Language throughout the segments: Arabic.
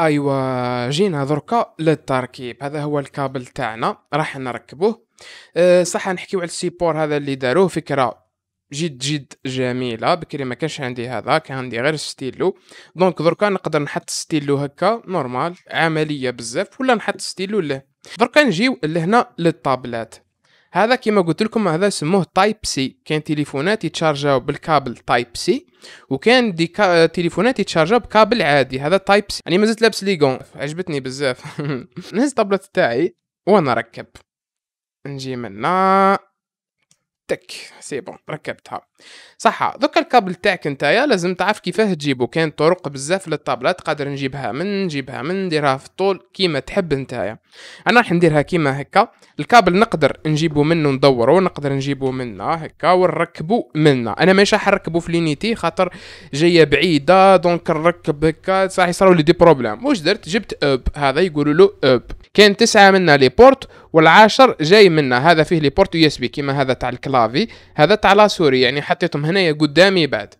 ايوا جينا دركا للتركيب هذا هو الكابل تاعنا راح نركبوه أه، صح نحكيو على السيبور هذا اللي داروه فكره جد جد جميله بكري ما كانش عندي هذا كان عندي غير ستيلو دونك دركا نقدر نحط ستيلو هكا نورمال عمليه بزاف ولا نحط ستيلو له دركا نجيو لهنا للطابلات هذا كما قلت لكم هذا سموه تايب سي كان تليفونات يتشارجاو بالكابل تايب سي وكان دي كا... تليفونات يتشارجاو بكابل عادي هذا تايب سي انا يعني مازلت لابس ليغون عجبتني بزاف نهز الطابلة تاعي وانا ركب نجي منا تك سي بون ركبتها صح دوكا الكابل تاعك نتايا لازم تعرف كيفاه تجيبو كان طرق بزاف للطابلات قادر نجيبها من نجيبها من نديرها في الطول كيما تحب نتايا انا راح نديرها كيما هكا الكابل نقدر نجيبو منه ندورو نقدر نجيبو منه هكا ونركبو منه انا ماشي راح نركبو في لينيتي خاطر جايه بعيده دونك نركب هكا صح يصراو لي دي بروبليم واش درت جبت اوب هذا يقولوا له اوب كان تسعة منا لي بورت والعاشر جاي منا هذا فيه لي بورت يو اس بي كيما هذا تاع الكلافي هذا تاع لاسوري يعني حطيتهم هنايا قدامي بعد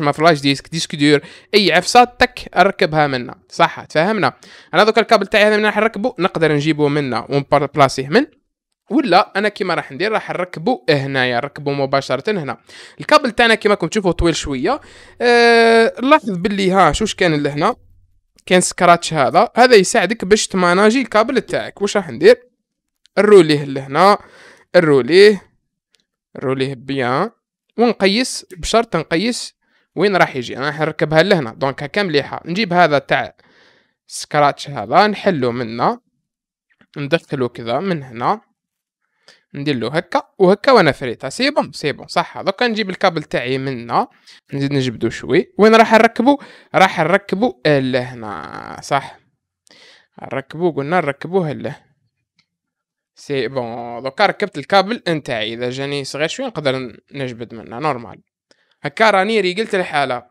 ما فلاش ديسك ديسك دور اي عفصات تك اركبها منا صح تفهمنا انا دوك الكابل تاعي هذا من راح نركبو نقدر نجيبو منا ونبلاسيه من ولا انا كيما راح ندير راح نركبو هنايا نركبو مباشره هنا الكابل تاعنا كيما راكم تشوفوا طويل شويه أه لاحظ باللي ها شوش كان لهنا كان سكراتش هذا هذا يساعدك باش تماناجي الكابل تاعك واش راح ندير نروليه لهنا نروليه نروليه بيان ونقيس بشرط نقيس وين راح يجي انا راح نركبها لهنا دونك هكا مليحه نجيب هذا تاع سكراتش هذا نحلو منا ندخلو كذا من هنا ندير له هكا وهكا وانا فريتها سي بون سي بون صح دوكا نجيب الكابل تاعي منا نزيد نجبدو شوي وين راح نركبو راح نركبو لهنا صح نركبو قلنا نركبوه له سي بون دوكا ركبت الكابل نتاعي اذا جاني صغير شوي نقدر نجبد منه نورمال هكا راني ريقلت الحاله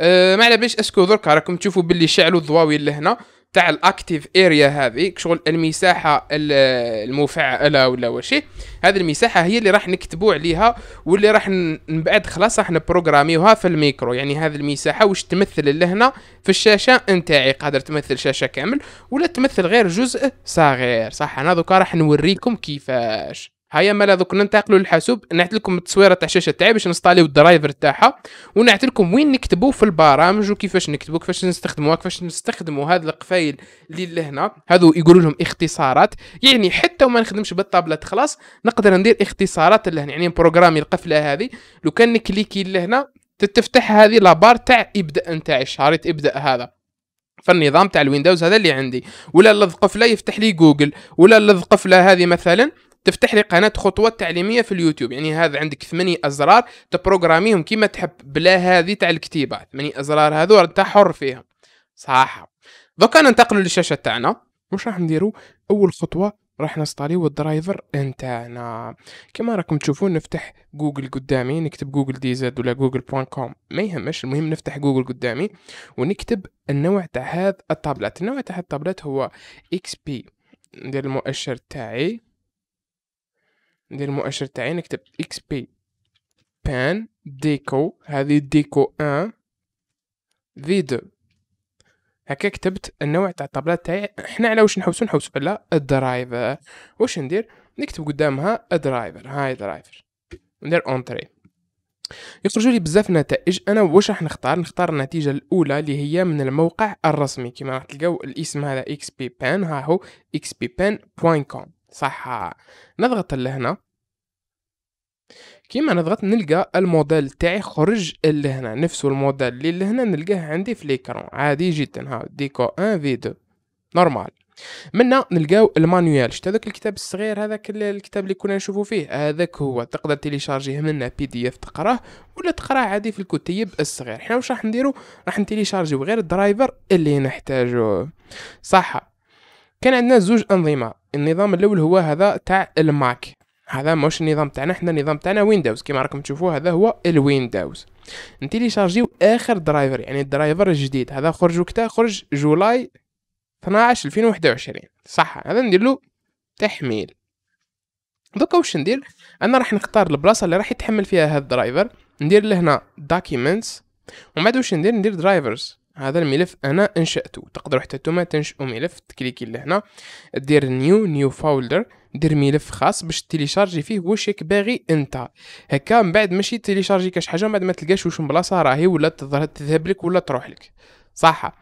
أه ما على باليش اسكو دركا راكم تشوفوا باللي شعلوا الضواوي لهنا تاع الاكتيف اريا هذه شغل المساحه المفعله ولا وشي هذه المساحه هي اللي راح نكتبوا عليها واللي راح من بعد خلاص راح نبروغراميوها في الميكرو يعني هذه المساحه واش تمثل لهنا في الشاشه نتاعي قادر تمثل شاشه كامل ولا تمثل غير جزء صغير صح انا دوكا راح نوريكم كيفاش هيا مالا دوك ننتقلوا للحاسوب نعت لكم التصويره تاع الشاشه تاعي باش نستاليو الدرايفر تاعها ونعت لكم وين نكتبوا في البرامج وكيفاش نكتبوا كيفاش نستخدموها كيفاش نستخدموا هاد القفايل اللي لهنا هذو يقولوا لهم اختصارات يعني حتى وما نخدمش بالطابلات خلاص نقدر ندير اختصارات لهنا يعني بروغرامي القفله هذه لو كان نكليكي لهنا تتفتح هذه لابار تاع ابدا نتاع شريط ابدا هذا فالنظام تاع الويندوز هذا اللي عندي ولا لذ قفله يفتح لي جوجل ولا لذ قفله هذه مثلا تفتح لي قناه خطوة تعليميه في اليوتيوب يعني هذا عندك ثمانية ازرار تبروغراميهم كيما تحب بلا هذه تاع الكتيبه ثمانية ازرار هذو انت حر فيهم صح دوكا ننتقلوا للشاشه تاعنا واش راح نديرو اول خطوه راح نستاليو الدرايفر نتاعنا كما راكم تشوفون نفتح جوجل قدامي نكتب جوجل دي زد ولا جوجل بوان كوم ما يهمش المهم نفتح جوجل قدامي ونكتب النوع تاع هذا الطابلات النوع تاع هذا الطابلات هو اكس بي ندير المؤشر تاعي ندير المؤشر تاعي نكتب اكس بي بان ديكو هذه ديكو ان في دو هكا كتبت النوع تاع الطابلات تاعي حنا على واش نحوسو نحوسو على الدرايفر واش ندير نكتب قدامها درايفر هاي درايفر ندير اونتري يخرجوا لي بزاف نتائج انا واش راح نختار نختار النتيجه الاولى اللي هي من الموقع الرسمي كما راح تلقاو الاسم هذا اكس بي بان ها هو اكس بي بان بوين كوم صح نضغط لهنا كيما نضغط نلقى الموديل تاعي خرج لهنا نفس الموديل اللي لهنا نلقاه عندي في ليكرون عادي جدا ها ديكو ان في دو نورمال منا نلقاو المانيوال شتا هذاك الكتاب الصغير هذاك الكتاب اللي كنا نشوفو فيه هذاك هو تقدر تيليشارجيه منا بي دي اف تقراه ولا تقراه عادي في الكتيب الصغير حنا واش راح نديرو راح نتيليشارجيو غير الدرايفر اللي نحتاجوه صح كان عندنا زوج انظمه النظام الاول هو هذا تاع الماك هذا مش النظام تاعنا حنا النظام تاعنا ويندوز كما راكم تشوفوا هذا هو الويندوز نتيليشارجيو اخر درايفر يعني الدرايفر الجديد هذا خرج وقتها خرج جولاي 12 2021 صح هذا ندير له تحميل دوكا واش ندير انا راح نختار البلاصه اللي راح يتحمل فيها هذا الدرايفر ندير لهنا دوكيمنتس ومن بعد واش ندير ندير درايفرز هذا الملف انا انشاته تقدروا حتى نتوما تنشئوا ملف تكليكي لهنا دير نيو نيو فولدر دير ملف خاص باش تيليشارجي فيه واش راك باغي انت هكا من بعد ماشي تيليشارجي كاش حاجه من بعد ما تلقاش واش من بلاصه راهي ولا تذهب لك ولا تروح لك صح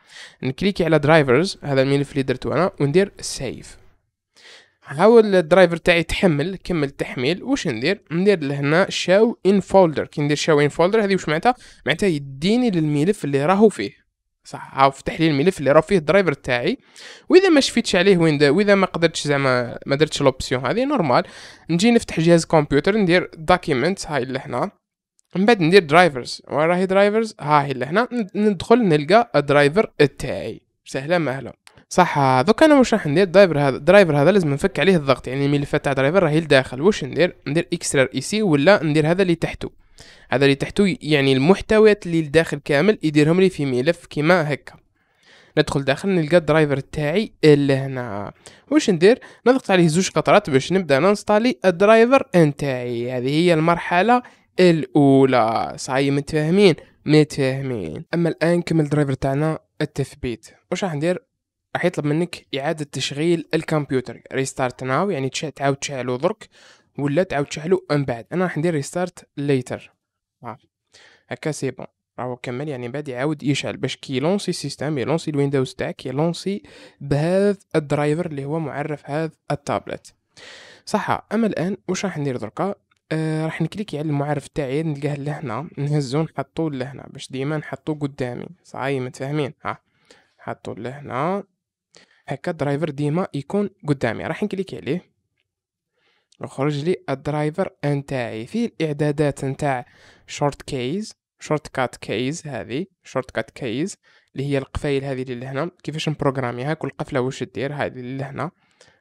نكليكي على درايفرز هذا الملف اللي درتو انا وندير سيف هاول الدرايفر تاعي تحمل كمل تحميل واش ندير ندير لهنا شاو ان فولدر كي ندير شاو ان فولدر هذه واش معناتها معناتها يديني للملف اللي راهو فيه صح او في تحليل الملف اللي راه فيه الدرايفر تاعي واذا ما شفيتش عليه وين واذا ما قدرتش زعما ما درتش لوبسيون هذه نورمال نجي نفتح جهاز كمبيوتر ندير دوكيمنت هاي اللي هنا من بعد ندير درايفرز وين راهي درايفرز ها هي اللي هنا ندخل نلقى الدرايفر تاعي سهله مهله صح دوك انا واش راح ندير الدرايفر هذا الدرايفر هذا لازم نفك عليه الضغط يعني الملفات تاع درايفر راهي لداخل واش ندير ندير اكسترا ايسي e ولا ندير هذا اللي تحته هذا اللي تحتو يعني المحتويات اللي لداخل كامل يديرهم لي في ملف كيما هكا ندخل داخل نلقى الدرايفر تاعي اللي هنا واش ندير نضغط عليه زوج قطرات باش نبدا ننستالي الدرايفر نتاعي هذه هي المرحله الاولى صاي متفاهمين متفاهمين اما الان كمل الدرايفر تاعنا التثبيت واش راح ندير راح يطلب منك اعاده تشغيل الكمبيوتر ريستارت ناو يعني تعاود تشعلو درك ولا تعاود تشعلو من بعد انا راح ندير ريستارت ليتر هكا سي بون راهو كمل يعني بعد يعاود يشعل باش كي لونسي السيستم يلونسي الويندوز تاعك يلونسي بهذا الدرايفر اللي هو معرف هذا التابلت صح اما الان واش راح ندير دركا آه راح نكليكي على المعرف تاعي نلقاه لهنا نهزو نحطو لهنا باش ديما نحطو قدامي صاي متفاهمين ها حطو لهنا هكا الدرايفر ديما يكون قدامي راح نكليكي عليه يخرج لي الدرايفر نتاعي فيه الاعدادات نتاع شورت كيز شورت كات كيز هذه شورت كات كيز اللي هي القفايل هذه اللي لهنا كيفاش نبروغراميها كل قفله واش دير هذه اللي لهنا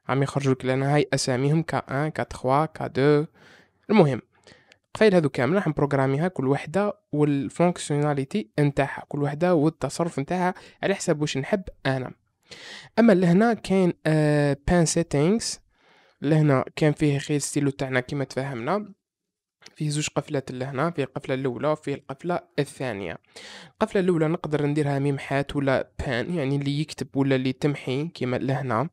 عم يخرجوا لك لنا هاي اساميهم كا 1 كا 3 كا 2 المهم القفايل هذو كامل راح نبروغراميها كل وحده والفونكسيوناليتي نتاعها كل وحده والتصرف نتاعها على حسب واش نحب انا اما لهنا كاين بان آه، سيتينغز لهنا كان فيه خير ستيلو تاعنا كيما تفاهمنا فيه زوج قفلات لهنا فيه القفله الاولى وفيه القفله الثانيه القفله الاولى نقدر نديرها حات ولا بان يعني اللي يكتب ولا اللي تمحي كيما لهنا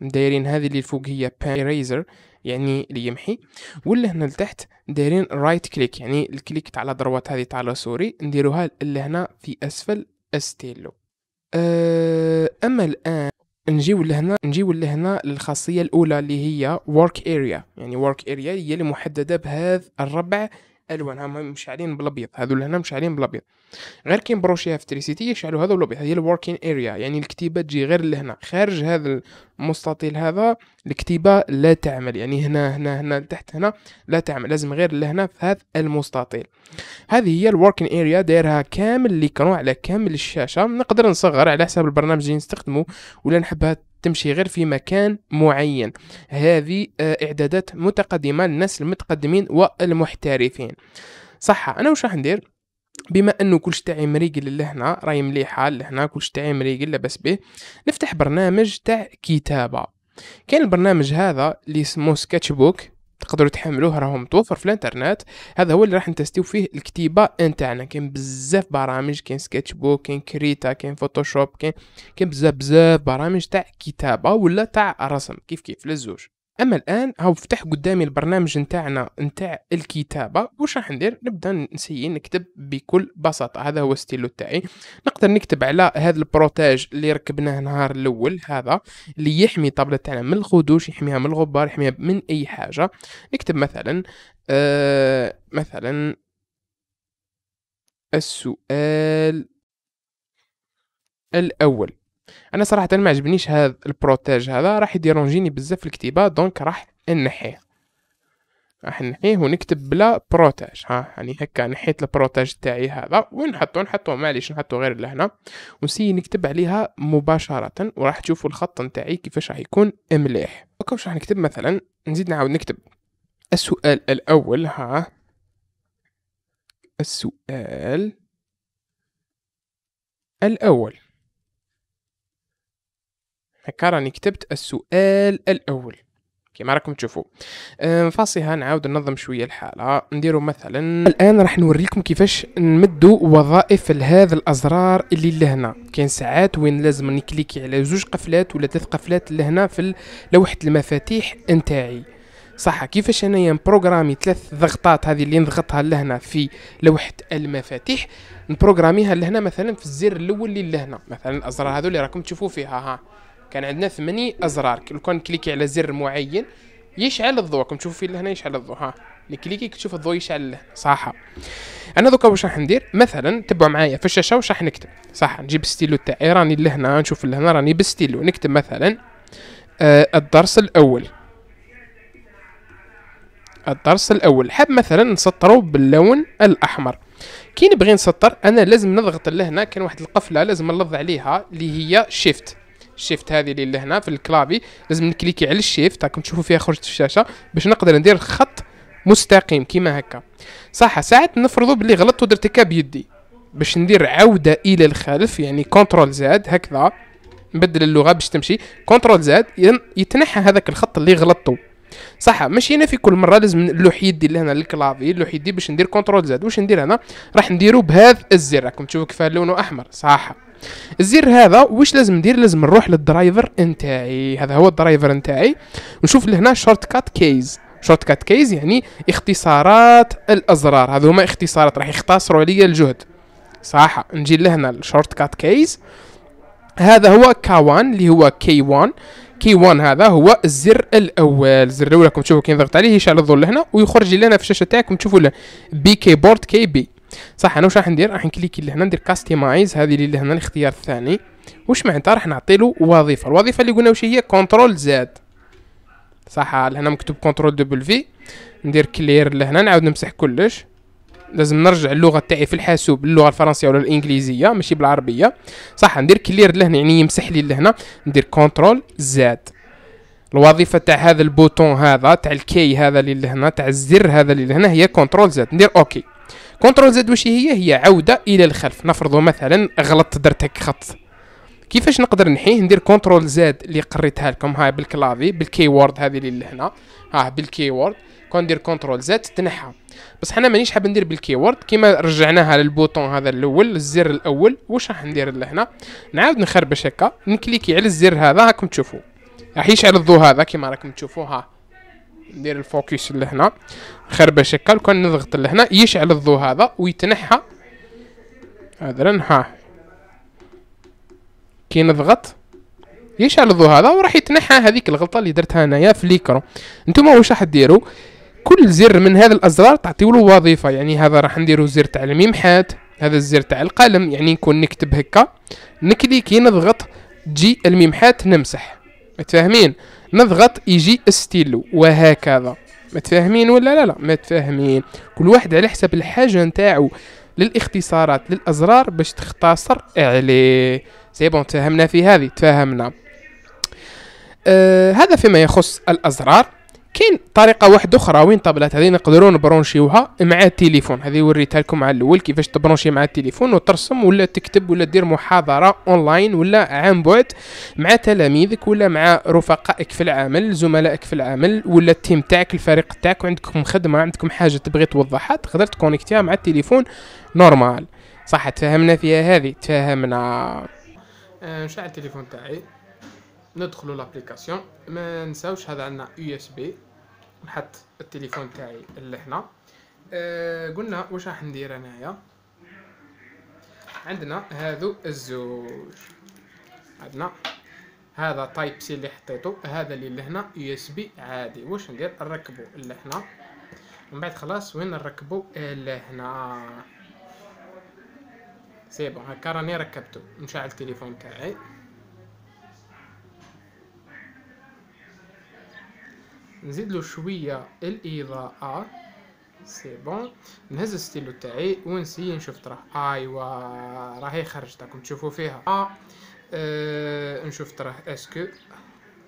دايرين هذه اللي الفوق هي بان ريزر يعني اللي يمحي واللي هنا لتحت دايرين رايت كليك يعني الكليك تاع الضروات هذه تاع سوري نديروها لهنا في اسفل استيلو أه، اما الان نجيو لهنا نجيو لهنا للخاصيه الاولى اللي هي work area يعني work area هي اللي محدده بهذا الربع الوان هم مشعلين بالابيض هذو لهنا مشعلين بالابيض غير كي نبروشيها في تريسيتي يشعلوا هذا الابيض هي الوركين اريا يعني الكتيبه تجي غير لهنا خارج هذا المستطيل هذا الكتيبه لا تعمل يعني هنا هنا هنا تحت هنا لا تعمل لازم غير لهنا في هذا المستطيل هذه هي الوركين اريا دايرها كامل ليكرون على كامل الشاشه نقدر نصغر على حسب البرنامج اللي نستخدمه ولا نحبها تمشي غير في مكان معين هذه آه، إعدادات متقدمة للناس المتقدمين والمحترفين صح أنا واش راح ندير بما انه كلش تاعي مريقل لهنا راهي مليحه لهنا كلش تاعي مريقل لاباس به نفتح برنامج تاع كتابه كاين البرنامج هذا اللي اسمه سكتش بوك تقدروا تحملوه راه متوفر في الانترنت هذا هو اللي راح نتستيو فيه الكتيبه نتاعنا كاين بزاف برامج كاين سكتش بوك كاين كريتا كاين فوتوشوب كاين كاين بزاف بزاف برامج تاع كتابه ولا تاع رسم كيف كيف للزوج اما الان هاو فتح قدامي البرنامج نتاعنا نتاع الكتابه واش راح ندير نبدا نسيي نكتب بكل بساطه هذا هو ستيلو تاعي نقدر نكتب على هذا البروتاج اللي ركبناه النهار الاول هذا اللي يحمي الطابله تاعنا من الخدوش يحميها من الغبار يحميها من اي حاجه نكتب مثلا آه مثلا السؤال الاول انا صراحه ما عجبنيش هذا البروتاج هذا راح يديرونجيني بزاف في الكتابه دونك راح نحيه راح نحيه ونكتب بلا بروتاج ها يعني هكا نحيت البروتاج تاعي هذا ونحطو نحطو معليش نحطو غير لهنا ونسي نكتب عليها مباشره وراح تشوفوا الخط نتاعي كيفاش راح يكون مليح هكا راح نكتب مثلا نزيد نعاود نكتب السؤال الاول ها السؤال الاول هكا راني كتبت السؤال الاول كيما راكم تشوفوا نفاصيها آه، نعاود ننظم شويه الحاله نديرو مثلا الان راح نوريكم كيفاش نمدوا وظائف لهذا الازرار اللي لهنا كاين ساعات وين لازم نكليكي على زوج قفلات ولا ثلاث قفلات لهنا في لوحه المفاتيح نتاعي صح كيفاش انايا نبروغرامي ثلاث ضغطات هذه اللي نضغطها لهنا في لوحه المفاتيح نبروغراميها لهنا مثلا في الزر الاول اللي لهنا مثلا الازرار هذو اللي راكم تشوفوا فيها ها كان عندنا ثمانية ازرار لو كان كليكي على زر معين يشعل الضوء كم تشوفوا فيه هنا يشعل الضوء ها الكليكي تشوف الضوء يشعل له صح انا دوكا واش راح ندير مثلا تبعوا معايا في الشاشه واش راح نكتب صح نجيب ستيلو تاعي راني لهنا نشوف لهنا راني بالستيلو نكتب مثلا آه الدرس الاول الدرس الاول حاب مثلا نسطرو باللون الاحمر كي نبغي نسطر انا لازم نضغط لهنا كان واحد القفله لازم نلض عليها اللي هي شيفت الشيفت هذه اللي لهنا في الكلافي لازم نكليكي على الشيفت راكم تشوفوا فيها خرجت في الشاشه باش نقدر ندير خط مستقيم كيما هكا صح ساعات نفرضوا بلي غلطت ودرتك بيدي باش ندير عوده الى الخلف يعني كنترول زاد هكذا نبدل اللغه باش تمشي كنترول زاد يتنحى هذاك الخط اللي غلطته صح ماشي انا في كل مره لازم نلوح يدي لهنا للكلافي نلوح يدي باش ندير كونترول زاد واش ندير هنا راح نديرو بهذا الزر راكم تشوفوا كيفاه لونه احمر صح الزر هذا واش لازم ندير لازم نروح للدرايفر نتاعي هذا هو الدرايفر نتاعي ونشوف لهنا شورت كات كيز شورت كات كيز يعني اختصارات الازرار هذو هما اختصارات راح يختصروا عليا الجهد صح نجي لهنا الشورت كات كيز هذا هو 1 اللي هو كي 1 كي 1 هذا هو الزر الاول الزر الاول راكم تشوفوا كي نضغط عليه يشعل الظل هنا ويخرج لنا في الشاشه تاعكم تشوفوا بي كيبورد كي بي صح انا واش راح ندير راح نكليكي لهنا ندير كاستمايز هذه اللي لهنا الاختيار الثاني واش معناتها راح نعطي له وظيفه الوظيفه اللي قلنا واش هي كنترول زاد صح لهنا مكتوب كنترول دبل في ندير كلير لهنا نعاود نمسح كلش لازم نرجع اللغه تاعي في الحاسوب للغه الفرنسيه ولا الانجليزيه ماشي بالعربيه صح ندير كلير لهنا يعني يمسح لي لهنا ندير كونترول زاد الوظيفة تاع هذا البوتون هذا تاع الكي هذا اللي لهنا تاع الزر هذا اللي لهنا هي كنترول زد ندير اوكي كنترول زد واش هي هي عودة الى الخلف نفرض مثلا غلطت درت هك خط كيفاش نقدر نحيه ندير كونترول زاد اللي قريتها لكم هاي بالكلافي بالكي وورد هذه اللي لهنا ها بالكي وورد كون ندير كونترول زاد تنحى بس حنا مانيش حاب ندير بالكي وورد كيما رجعناها للبوطون هذا الاول الزر الاول واش راح ندير لهنا نعاود نخربش هكا نكليكي على الزر هذا هاكم تشوفوا راح يشعل الضوء هذا كيما راكم تشوفوا ها ندير الفوكس لهنا خربش هكا كون نضغط لهنا يشعل الضوء هذا ويتنحى هذا ها كي نضغط يشعل الضوء هذا وراح يتنحى هذيك الغلطه اللي درتها انايا في ليكرون نتوما واش راح ديروا كل زر من هذا الازرار تعطيو له وظيفه يعني هذا راح نديرو زر تاع الميمحات هذا الزر تاع القلم يعني نكون نكتب هكا نكلي كي نضغط تجي الميمحات نمسح متفاهمين نضغط يجي الستيلو وهكذا متفاهمين ولا لا لا متفاهمين كل واحد على حسب الحاجه نتاعو للاختصارات للازرار باش تختصر عليه سي بون تفاهمنا في هذه تفاهمنا آه هذا فيما يخص الازرار كاين طريقه واحده اخرى وين طابلات هذه نقدروا نبرونشيوها مع التليفون هذه وريتها لكم على الاول كيفاش تبرونشي مع التليفون وترسم ولا تكتب ولا دير محاضره اونلاين ولا عن بعد مع تلاميذك ولا مع رفقائك في العمل زملائك في العمل ولا التيم تاعك الفريق تاعك وعندكم خدمه عندكم حاجه تبغي توضحها تقدر تكونكتيها مع التليفون نورمال صح تفاهمنا فيها هذه تفاهمنا آه، نشعل التليفون تاعي ندخلوا لابليكاسيون ما نساوش هذا عندنا يو اس بي نحط التليفون تاعي لهنا أه قلنا واش راح ندير انايا عندنا هذو الزوج عندنا هذا تايب سي اللي حطيته هذا اللي لهنا يو اس بي عادي واش ندير نركبو لهنا من بعد خلاص وين نركبو لهنا سيبه هكا راني ركبته نشعل التليفون تاعي نزيد له شويه الاضاءه سي بون نهز الستيلو تاعي ونسي نشوف تراه ايوا راهي خرجت راكم تشوفوا فيها آه. آه. نشوف تراه اسكو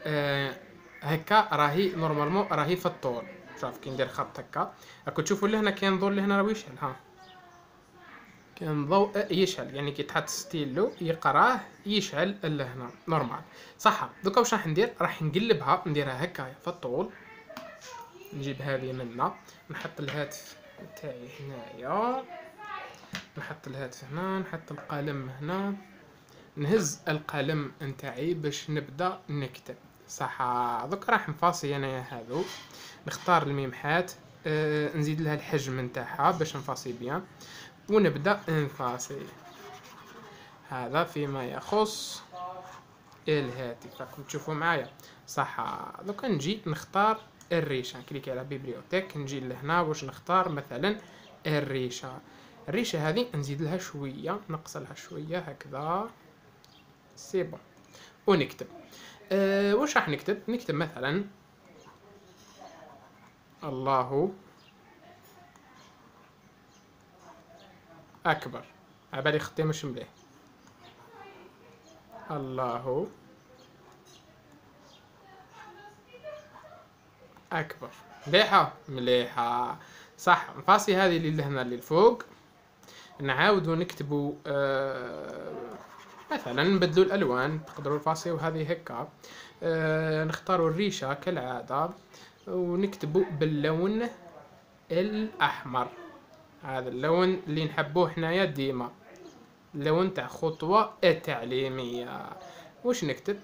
آه. هكا راهي نورمالمون راهي في الطول شوف كي ندير خط هكا راكم تشوفوا لهنا كي ظل لهنا راه ويشعل ها كان ضوء يشعل يعني كي تحط ستيلو يقراه يشعل لهنا نورمال صح دوكا واش راح ندير راح نقلبها نديرها هكا في الطول نجيب هذه من هنا نحط الهاتف تاعي هنايا نحط الهاتف هنا نحط القلم هنا نهز القلم نتاعي باش نبدا نكتب صح دوك راح نفاصي انايا هذو نختار الميمحات آه نزيد لها الحجم نتاعها باش نفاصي بيان ونبدأ نفاصل هذا فيما يخص الهاتف راكم تشوفوا معايا صح دوكا نجي نختار الريشه كليك على بيبليوتيك نجي لهنا واش نختار مثلا الريشه الريشه هذه نزيد لها شويه نقص لها شويه هكذا سي بون ونكتب أه واش راح نكتب نكتب مثلا الله أكبر عبالي خطي مش مليح الله أكبر مليحة مليحة صح نفاصي هذه اللي لهنا اللي الفوق نعاودو نكتبو آه مثلا نبدلو الألوان تقدروا الفاصي وهذه هكا آه نختاروا الريشة كالعادة ونكتبوا باللون الأحمر هذا اللون اللي نحبوه حنايا ديما لون تاع خطوة تعليمية وش نكتب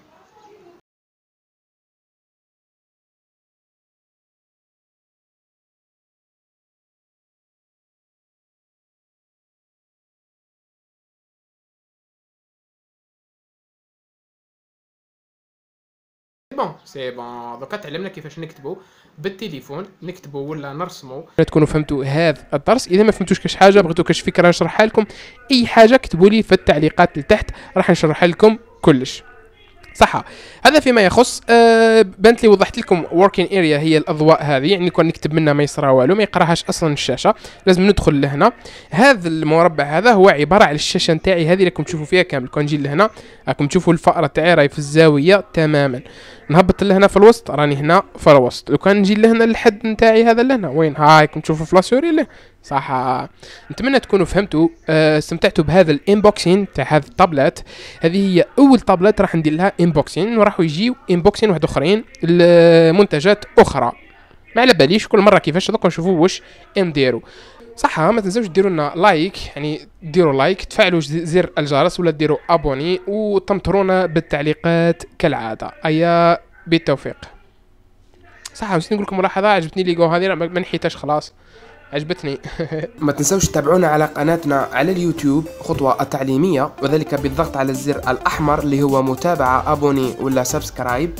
بون سي بون دوكا تعلمنا كيفاش نكتبوا بالتليفون نكتبوا ولا نرسموا تكونوا فهمتوا هذا الدرس اذا ما فهمتوش كاش حاجه بغيتوا كاش فكره نشرحها لكم اي حاجه كتبوا لي في التعليقات لتحت راح نشرح لكم كلش صح هذا فيما يخص أه بنت لي وضحت لكم وركين اريا هي الاضواء هذه يعني كون نكتب منها ما يصرى والو ما يقراهاش اصلا الشاشه لازم ندخل لهنا هذا المربع هذا هو عباره على الشاشه نتاعي هذه راكم تشوفوا فيها كامل كون نجي لهنا راكم تشوفوا الفاره تاعي راهي في الزاويه تماما نهبط لهنا في الوسط راني هنا في الوسط لو كان نجي لهنا للحد نتاعي هذا لهنا وين هاي كنت في فلاسوري له صح نتمنى تكونوا فهمتوا آه، استمتعتوا بهذا الانبوكسين تاع هذا الطابلات هذه هي اول طابلات راح ندير لها انبوكسين وراحوا يجيو انبوكسين واحد اخرين لمنتجات اخرى ما على باليش كل مره كيفاش دوك نشوفوا واش نديروا صح ما تنساوش ديروا لنا لايك يعني ديروا لايك تفعلوا زر الجرس ولا ديروا ابوني وتمطرونا بالتعليقات كالعاده ايا بالتوفيق صح نسيت نقول لكم ملاحظه عجبتني ليغو هذه ما نحيتهاش خلاص عجبتني ما تنساوش تتابعونا على قناتنا على اليوتيوب خطوة التعليمية وذلك بالضغط على الزر الأحمر اللي هو متابعة أبوني ولا سبسكرايب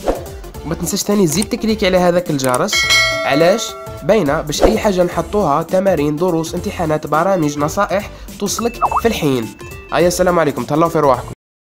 وما تنساش ثاني زيد تكليك على هذاك الجرس علاش باينه باش اي حاجه نحطوها تمارين دروس امتحانات برامج نصائح توصلك في الحين هيا السلام عليكم تهلاو في رواحكم